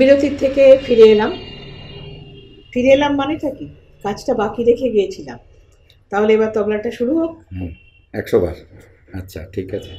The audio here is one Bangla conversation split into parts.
বিরতির থেকে ফিরে এলাম ফিরে এলাম মানেটা কি কাজটা বাকি রেখে গিয়েছিলাম তাহলে এবার তবলাটা শুরু হোক একশো বার আচ্ছা ঠিক আছে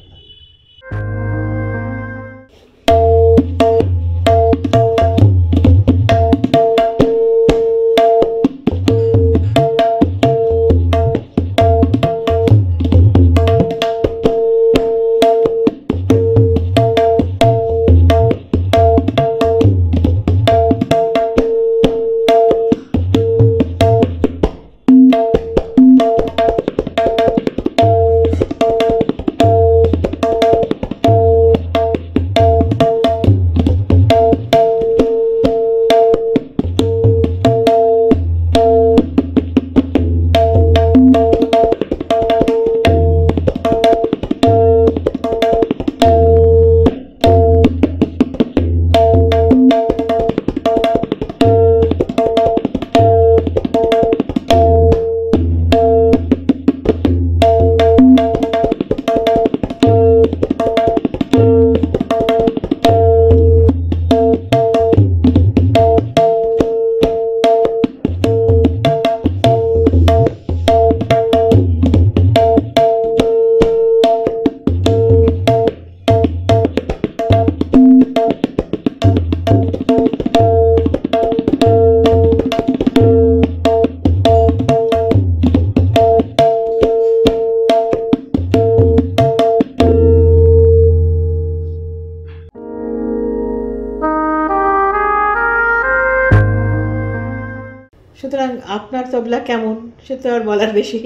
তবলা কেমন সে তো আর বলার বেশি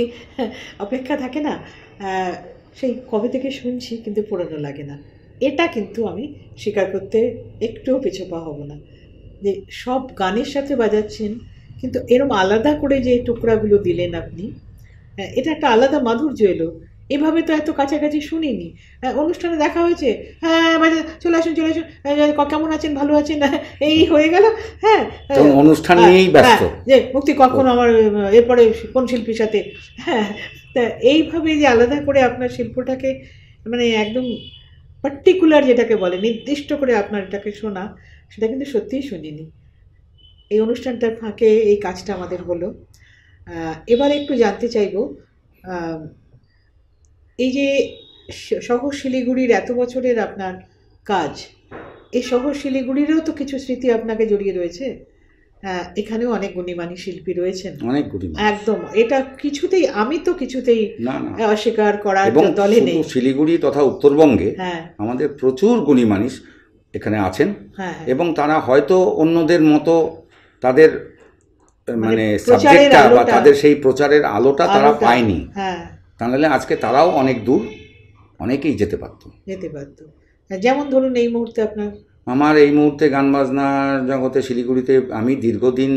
অপেক্ষা থাকে না সেই কবে থেকে শুনছি কিন্তু পুরনো লাগে না এটা কিন্তু আমি স্বীকার করতে একটুও পিছপা হব না যে সব গানের সাথে বাজাচ্ছেন কিন্তু এরম আলাদা করে যে টুকরাগুলো দিলেন আপনি এটা একটা আলাদা মাধুর্য এলো এভাবে তো এত কাছাকাছি শুনিনি হ্যাঁ, অনুষ্ঠানে দেখা হয়েছে হ্যাঁ চলে আসুন চলে আসুন হ্যাঁ, কেমন আছেন ভালো আছেন হ্যাঁ, এই হয়ে গেল হ্যাঁ অনুষ্ঠান যে মুক্তি কখন আমার এরপরে কোন শিল্পীর সাথে হ্যাঁ তা এইভাবে যে আলাদা করে আপনার শিল্পটাকে মানে একদম পার্টিকুলার যেটাকে বলে নির্দিষ্ট করে আপনার এটাকে শোনা সেটা কিন্তু সত্যিই শুনিনি এই অনুষ্ঠানটার ফাঁকে এই কাজটা আমাদের হলো এবার একটু জানতে চাইব এই যে শহর শিলিগুড়ির এত বছরের আপনার কাজ এই শহর শিলিগুড়িরও তো কিছু স্মৃতি আপনাকে জড়িয়ে রয়েছে হ্যাঁ, এখানেও অনেক গুণীমানী শিল্পী রয়েছেন অনেক গুণীমানী একদম এটা কিছুতেই আমি তো কিছুতেই অস্বীকার করার দলে নেই শিলিগুড়ি তথা উত্তরবঙ্গে হ্যাঁ। আমাদের প্রচুর গুণীমানী এখানে আছেন হ্যাঁ, এবং তারা হয়তো অন্যদের মতো তাদের মানে সাবজেক্টটা মানে বা তাদের সেই প্রচারের আলোটা তারা পায়নি হ্যাঁ তা নাহলে আজকে তারাও অনেক দূর অনেকেই যেতে পারত যেতে পারত হ্যাঁ, যেমন ধরুন এই মুহূর্তে আপনার আমার এই মুহূর্তে গান বাজনার জগতে শিলিগুড়িতে আমি দীর্ঘদিন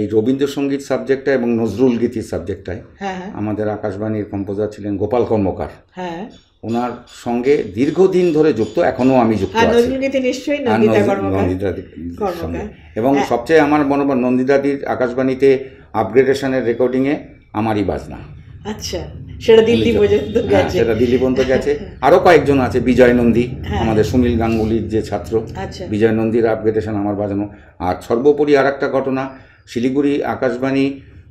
এই রবীন্দ্রসঙ্গীত সাবজেক্টটা এবং নজরুল গীতির সাবজেক্টটায় হ্যাঁ, হ্যাঁ। আমাদের আকাশবাণীর কম্পোজার ছিলেন গোপাল কর্মকার হ্যাঁ ওনার সঙ্গে দীর্ঘদিন ধরে যুক্ত এখনও আমি যুক্ত এবং সবচেয়ে আমার মনে নন্দিদাদির আকাশবাণীতে আপগ্রেডেশনের রেকর্ডিংয়ে আমারই বাজনা আচ্ছা হ্যাঁ, সেটা দিল্লি পর্যন্ত গেছে সেটা দিল্লি পর্যন্ত গেছে আরও কয়েকজন আছে বিজয় নন্দী হ্যাঁ। আমাদের সুনীল গাঙ্গুলির যে ছাত্র আচ্ছা। বিজয় নন্দীর আপগ্রেডেশন আমার বাজানো আর সর্বোপরি আর একটা ঘটনা শিলিগুড়ি আকাশবাণী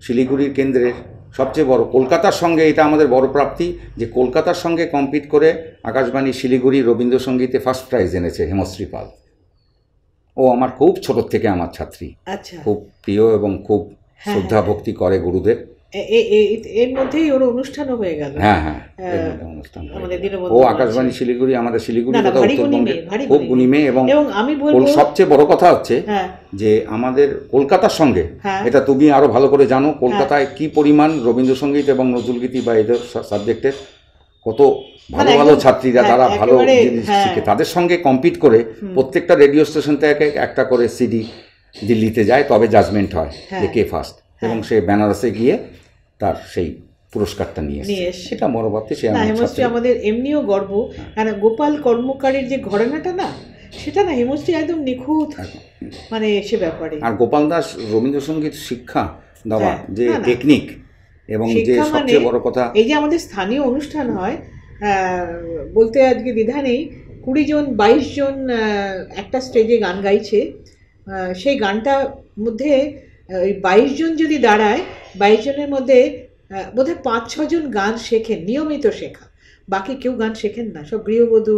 শিলিগুড়ির কেন্দ্রের সবচেয়ে বড় কলকাতার সঙ্গে এটা আমাদের বড় প্রাপ্তি যে কলকাতার সঙ্গে কম্পিট করে আকাশবাণী শিলিগুড়ি রবীন্দ্রসঙ্গীতে ফার্স্ট প্রাইজ এনেছে হেমশ্রী পাল ও আমার খুব ছোটোর থেকে আমার ছাত্রী আচ্ছা। খুব প্রিয় এবং খুব হ্যাঁ, শ্রদ্ধা ভক্তি করে গুরুদেব এর মধ্যেই ওর অনুষ্ঠানও হয়ে গেল হ্যাঁ, হ্যাঁ, ও আকাশবাণী শিলিগুড়ি আমাদের শিলিগুড়ি কথা উত্তরবঙ্গে খুব গুণী মেয়ে এবং আমি সবচেয়ে বড় কথা হচ্ছে হ্যাঁ। যে আমাদের কলকাতার সঙ্গে এটা তুমি আরো ভালো করে জানো কলকাতায় কি পরিমাণ রবীন্দ্রসঙ্গীত এবং নজরুলগীতি বা এদের সাবজেক্টের কত মানে ভালো ভালো ছাত্রীরা তারা ভালো জিনিস শিখে তাদের সঙ্গে কম্পিট করে প্রত্যেকটা রেডিও স্টেশন থেকে একটা করে সিডি দিল্লিতে যায় তবে জাজমেন্ট হয় যে কে ফার্স্ট এবং হ্যাঁ। সে বেনারসে গিয়ে তার সেই পুরস্কারটা নিয়ে সেটা ভাবতে সে হেমশ্রী আমাদের এমনিও গর্ব হ্যাঁ। কারণ গোপাল কর্মকারের যে ঘটনাটা না সেটা না হেমশ্রী একদম নিখুঁত মানে সে ব্যাপারে আর গোপাল দাস রবীন্দ্রসঙ্গীত শিক্ষা দেওয়া হ্যাঁ। যে টেকনিক এবং যে সবচেয়ে মানে বড় কথা এই যে আমাদের স্থানীয় অনুষ্ঠান হয় বলতে আজকে দ্বিধা নেই কুড়ি জন বাইশ জন একটা স্টেজে গান গাইছে সেই গানটার মধ্যে ওই বাইশ জন যদি দাঁড়ায় বাইশ জনের মধ্যে বোধ হয় পাঁচ ছজন গান শেখেন নিয়মিত শেখা বাকি কেউ গান শেখেন না সব গৃহবধূ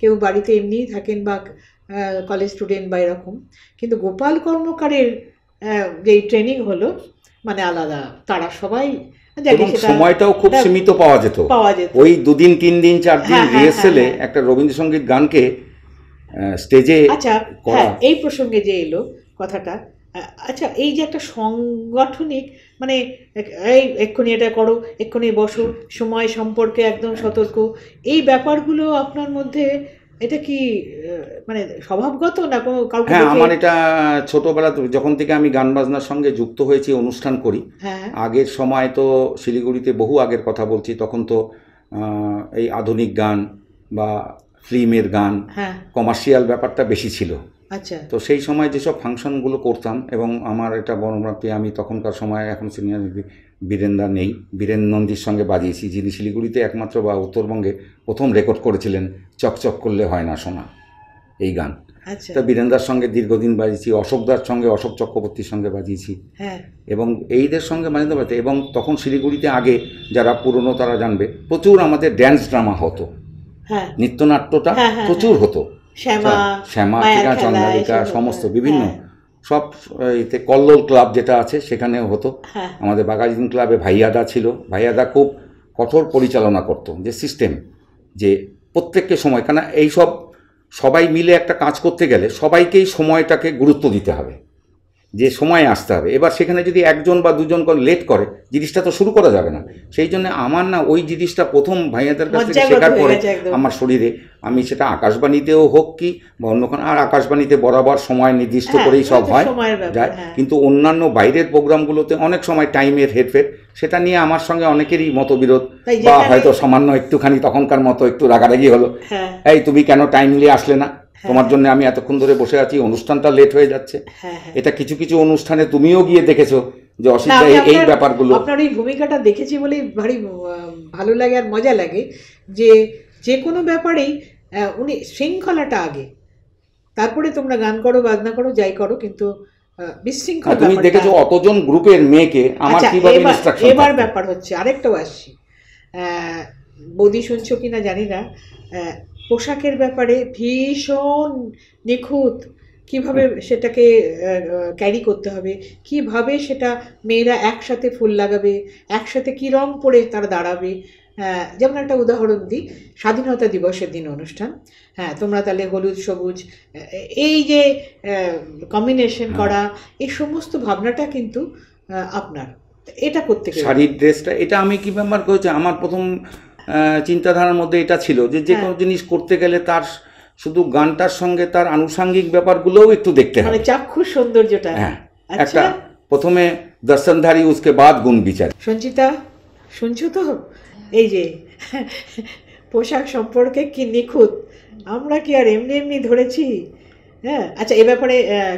কেউ বাড়িতে এমনিই থাকেন বা কলেজ স্টুডেন্ট বা এরকম কিন্তু গোপাল কর্মকারের যেই ট্রেনিং হলো মানে আলাদা তারা সবাই সময়টাও খুব হ্যাঁ, সীমিত পাওয়া যেত ওই দুদিন তিন দিন চার দিন রিহার্সেলে হ্যাঁ, হ্যাঁ, একটা রবীন্দ্রসঙ্গীত গানকে স্টেজে আচ্ছা এই প্রসঙ্গে যে এলো কথাটা আচ্ছা এই যে একটা সংগঠনিক মানে এই এক্ষুনি এটা করো এক্ষুনি বসো সময় সম্পর্কে একদম হ্যাঁ। সতর্ক এই ব্যাপারগুলো আপনার মধ্যে এটা কি মানে স্বভাবগত না কোনো কাউকে হ্যাঁ আমার এটা ছোটবেলা যখন থেকে আমি গান বাজনার সঙ্গে যুক্ত হয়েছি অনুষ্ঠান করি হ্যাঁ। আগের সময় তো শিলিগুড়িতে বহু আগের কথা বলছি তখন তো এই আধুনিক গান বা ফিল্মের গান হ্যাঁ। কমার্শিয়াল ব্যাপারটা বেশি ছিল আচ্ছা তো সেই সময় যেসব ফাংশনগুলো করতাম এবং আমার এটা বর্ণপ্রাপ্তি আমি তখনকার সময় এখন সিনিয়র বীরেন্দা নেই বীরেন নন্দীর সঙ্গে বাজিয়েছি যিনি শিলিগুড়িতে একমাত্র বা উত্তরবঙ্গে প্রথম রেকর্ড করেছিলেন চকচক করলে হয় না শোনা এই গান আচ্ছা। তা বীরেন্দার সঙ্গে দীর্ঘদিন বাজিয়েছি অশোকদার সঙ্গে অশোক চক্রবর্তীর সঙ্গে বাজিয়েছি হ্যাঁ। এবং এইদের সঙ্গে মানিতে পারতে এবং তখন শিলিগুড়িতে আগে যারা পুরনো তারা জানবে প্রচুর আমাদের ড্যান্স ড্রামা হতো হ্যাঁ। নৃত্যনাট্যটা হ্যাঁ, প্রচুর হতো শ্যামা আচ্ছা, টিকা চন্দ্রালিকা সমস্ত হ্যাঁ, বিভিন্ন হ্যাঁ। সব এতে কল্লোল ক্লাব যেটা আছে সেখানেও হতো হ্যাঁ। আমাদের বাগাজিন ক্লাবে ভাইয়াদা ছিল ভাইয়াদা খুব কঠোর পরিচালনা করত যে সিস্টেম যে প্রত্যেককে সময় কেন এইসব সবাই মিলে একটা কাজ করতে গেলে সবাইকেই সময়টাকে গুরুত্ব দিতে হবে যে সময় আসতে হবে এবার সেখানে যদি একজন বা দুজন লেট করে জিনিসটা তো শুরু করা যাবে না সেই জন্য আমার না ওই জিনিসটা প্রথম ভাইয়াদের কাছ থেকে শেখার পরে আমার শরীরে আমি সেটা আকাশবাণীতেও হোক কি বা অন্য কোনো আর আকাশবাণীতে বরাবর সময় নির্দিষ্ট হ্যাঁ, করেই সব হয় যায় হ্যাঁ। কিন্তু অন্যান্য বাইরের প্রোগ্রামগুলোতে অনেক সময় টাইমের হেরফের সেটা নিয়ে আমার সঙ্গে অনেকেরই মতবিরোধ বা হয়তো সামান্য একটুখানি তখনকার মতো একটু রাগারাগি হলো হ্যাঁ। এই তুমি কেন টাইমলি আসলে না হ্যাঁ। তোমার জন্য আমি এতক্ষণ ধরে বসে আছি অনুষ্ঠানটা লেট হয়ে যাচ্ছে হ্যাঁ, হ্যাঁ। এটা কিছু কিছু অনুষ্ঠানে তুমিও গিয়ে দেখেছো যে অসুবিধা এই ব্যাপারগুলো আপনার এই ভূমিকাটা দেখেছি বলে ভারী ভালো লাগে আর মজা লাগে যে যে কোনো ব্যাপারেই উনি শৃঙ্খলাটা আগে তারপরে তোমরা গান করো বাজনা করো যাই করো কিন্তু বিশৃঙ্খলা তুমি দেখেছো অতজন গ্রুপের মেয়েকে আমার আচ্ছা, কিভাবে ইনস্ট্রাকশন এবার ব্যাপার হচ্ছে আরেকটাও আসছি বদি শুনছো কিনা জানি না পোশাকের ব্যাপারে ভীষণ নিখুঁত কিভাবে সেটাকে ক্যারি করতে হবে কিভাবে সেটা মেয়েরা একসাথে ফুল লাগাবে একসাথে কী রং পরে তারা দাঁড়াবে হ্যাঁ যেমন একটা উদাহরণ দিই স্বাধীনতা দিবসের দিন অনুষ্ঠান হ্যাঁ তোমরা তাহলে হলুদ সবুজ এই যে কম্বিনেশন হ্যাঁ। করা এই সমস্ত ভাবনাটা কিন্তু আপনার এটা করতে শাড়ির ড্রেসটা এটা আমি কীভাবে আমার করেছি আমার প্রথম চিন্তাধারার মধ্যে এটা ছিল যে যে কোনো হ্যাঁ। জিনিস করতে গেলে তার শুধু গানটার সঙ্গে তার আনুষাঙ্গিক ব্যাপারগুলোও একটু দেখতে মানে হবে চাক্ষুষ সৌন্দর্যটা হ্যাঁ আচ্ছা। একটা প্রথমে দর্শনধারী উসকে বাদ গুণ বিচার সঞ্চিতা শুনছো তো এই যে পোশাক সম্পর্কে কি নিখুঁত আমরা কি আর এমনি এমনি ধরেছি হ্যাঁ আচ্ছা এ ব্যাপারে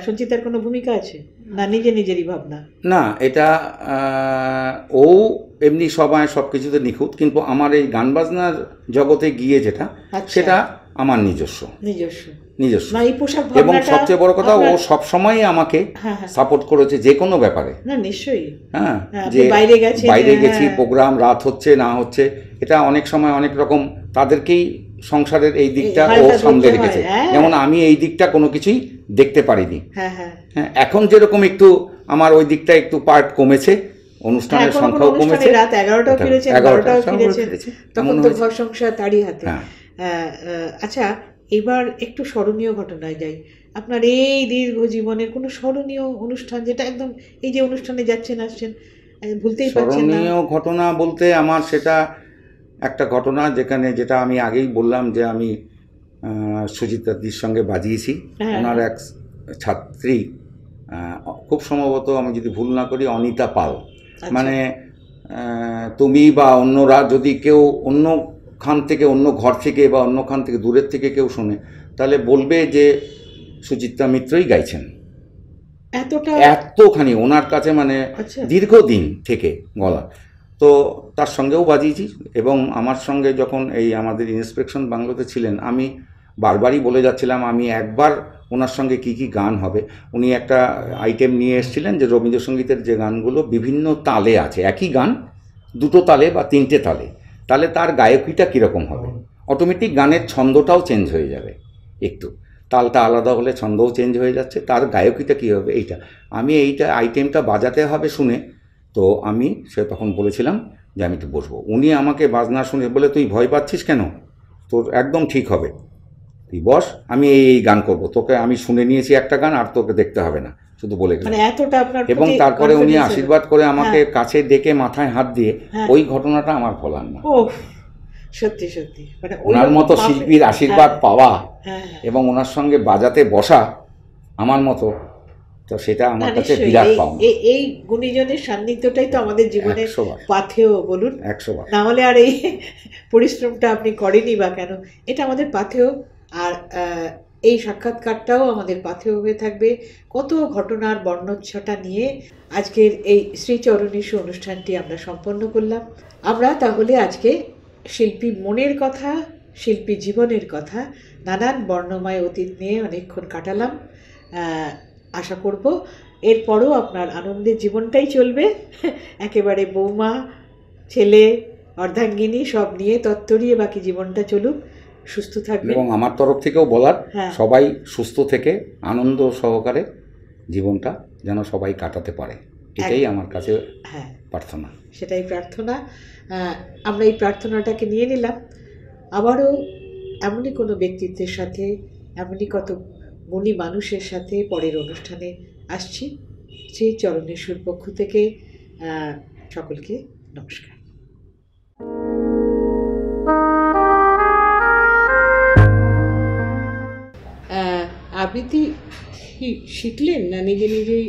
সঞ্চিতার কোনো ভূমিকা আছে না নিজে নিজেরই ভাবনা না এটা ও এমনি সবাই সব কিছুতে নিখুঁত কিন্তু আমার এই গান বাজনার জগতে গিয়ে যেটা আচ্ছা। সেটা আমার নিজস্ব নিজস্ব নিজস্ব এবং সবচেয়ে বড় কথা ও সব সময় আমাকে হ্যাঁ, হ্যাঁ। সাপোর্ট করেছে যে কোনো ব্যাপারে না নিশ্চয়ই হ্যাঁ, হ্যাঁ যে বাইরে গেছি বাইরে গেছি প্রোগ্রাম রাত হচ্ছে না হচ্ছে এটা অনেক সময় অনেক রকম তাদেরকেই সংসারের এই দিকটা ও সামনে রেখেছে হ্যাঁ। যেমন আমি এই দিকটা কোনো কিছুই দেখতে পারিনি হ্যাঁ, হ্যাঁ।, হ্যাঁ এখন যেরকম একটু আমার ওই দিকটা একটু পার্ট কমেছে অনুষ্ঠানের সংখ্যাও কমেছে রাত এগারোটাও ফিরেছে এগারোটাও ফিরেছে তখন তো ঘর সংসার তারই হাতে আচ্ছা এবার একটু স্মরণীয় ঘটনায় যাই আপনার এই দীর্ঘ জীবনের কোনো স্মরণীয় অনুষ্ঠান যেটা একদম এই যে অনুষ্ঠানে যাচ্ছেন আসছেন ভুলতেই পারছেন স্মরণীয় ঘটনা বলতে আমার সেটা একটা ঘটনা যেখানে যেটা আমি আগেই বললাম যে আমি দাদির সঙ্গে বাজিয়েছি হ্যাঁ। ওনার এক ছাত্রী খুব সম্ভবত আমি যদি ভুল না করি অনিতা পাল আচ্ছা। মানে তুমি বা অন্যরা যদি কেউ অন্যখান থেকে অন্য ঘর থেকে বা অন্যখান থেকে দূরের থেকে কেউ শোনে তাহলে বলবে যে সুচিত্রা মিত্রই গাইছেন এতটা এতখানি ওনার কাছে মানে আচ্ছা। দীর্ঘদিন থেকে গলা তো তার সঙ্গেও বাজিয়েছি এবং আমার সঙ্গে যখন এই আমাদের ইন্সপেকশন বাংলোতে ছিলেন আমি বারবারই বলে যাচ্ছিলাম আমি একবার ওনার সঙ্গে কি কি গান হবে উনি একটা আইটেম নিয়ে এসেছিলেন যে রবীন্দ্রসঙ্গীতের যে গানগুলো বিভিন্ন তালে আছে একই গান দুটো তালে বা তিনটে তালে তাহলে তার গায়কিটা কীরকম হবে অটোমেটিক গানের ছন্দটাও চেঞ্জ হয়ে যাবে একটু তালটা আলাদা হলে ছন্দও চেঞ্জ হয়ে যাচ্ছে তার গায়কিটা কী হবে এইটা আমি এইটা আইটেমটা বাজাতে হবে শুনে তো আমি সে তখন বলেছিলাম যে আমি তো বসবো উনি আমাকে বাজনা শুনে বলে তুই ভয় পাচ্ছিস কেন তোর একদম ঠিক হবে তুই বস আমি এই গান করব তোকে আমি শুনে নিয়েছি একটা গান আর তোকে দেখতে হবে না শুধু বলে মানে এবং তারপরে উনি আশীর্বাদ করে হ্যাঁ। আমাকে কাছে ডেকে মাথায় হাত দিয়ে হ্যাঁ। ওই ঘটনাটা আমার ফলান না সত্যি সত্যি মানে ওনার মতো শিল্পীর আশীর্বাদ হ্যাঁ। পাওয়া এবং ওনার সঙ্গে বাজাতে বসা আমার মতো তো সেটা আমার মানে কাছে বিরাট পাওনা এই গুণীজনের সান্নিধ্যটাই তো আমাদের জীবনের পাথেও বলুন একশো না হলে আর এই পরিশ্রমটা আপনি করেনি বা কেন এটা আমাদের পাথেও আর এই সাক্ষাৎকারটাও আমাদের পাথেয় হয়ে থাকবে কত ঘটনার বর্ণচ্ছটা নিয়ে আজকের এই শ্রীচরণীষু অনুষ্ঠানটি আমরা সম্পন্ন করলাম আমরা তাহলে আজকে শিল্পী মনের কথা শিল্পী জীবনের কথা নানান বর্ণময় অতীত নিয়ে অনেকক্ষণ কাটালাম আশা করব এরপরও আপনার আনন্দের জীবনটাই চলবে একেবারে বৌমা ছেলে অর্ধাঙ্গিনী সব নিয়ে তত্তরিয়ে বাকি জীবনটা চলুক সুস্থ থাকবে এবং আমার তরফ থেকেও বলার হ্যাঁ। সবাই সুস্থ থেকে আনন্দ সহকারে জীবনটা যেন সবাই কাটাতে পারে এটাই আমার কাছে হ্যাঁ প্রার্থনা সেটাই প্রার্থনা আমরা এই প্রার্থনাটাকে নিয়ে নিলাম আবারও এমনই কোনো ব্যক্তিত্বের সাথে এমনই কত গুণী মানুষের সাথে পরের অনুষ্ঠানে আসছি শ্রী চরণেশ্বর পক্ষ থেকে সকলকে নমস্কার আবৃত্তি শিখলেন না নিজে নিজেই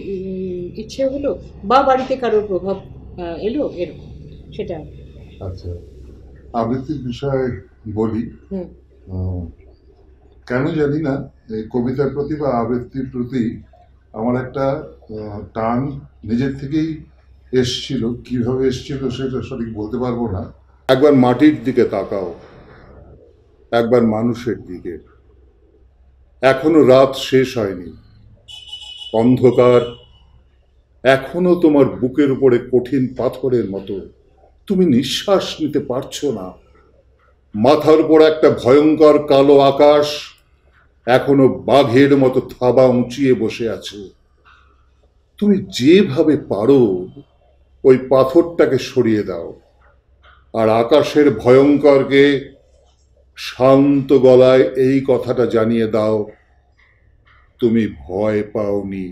ইচ্ছে হলো বা বাড়িতে কারোর প্রভাব এলো এরকম সেটা আচ্ছা আবৃত্তির বিষয়ে বলি কেন জানি না এই কবিতার প্রতি বা আবৃত্তির প্রতি আমার একটা টান নিজের থেকেই এসছিল কিভাবে এসছিল সেটা সঠিক বলতে পারবো না একবার মাটির দিকে তাকাও একবার মানুষের দিকে এখনো রাত শেষ হয়নি অন্ধকার এখনো তোমার বুকের উপরে কঠিন পাথরের মতো তুমি নিঃশ্বাস নিতে পারছো না মাথার উপর একটা ভয়ঙ্কর কালো আকাশ এখনো বাঘের মতো থাবা উঁচিয়ে বসে আছে তুমি যেভাবে পারো ওই পাথরটাকে সরিয়ে দাও আর আকাশের ভয়ঙ্করকে শান্ত গলায় এই কথাটা জানিয়ে দাও তুমি ভয় পাওনি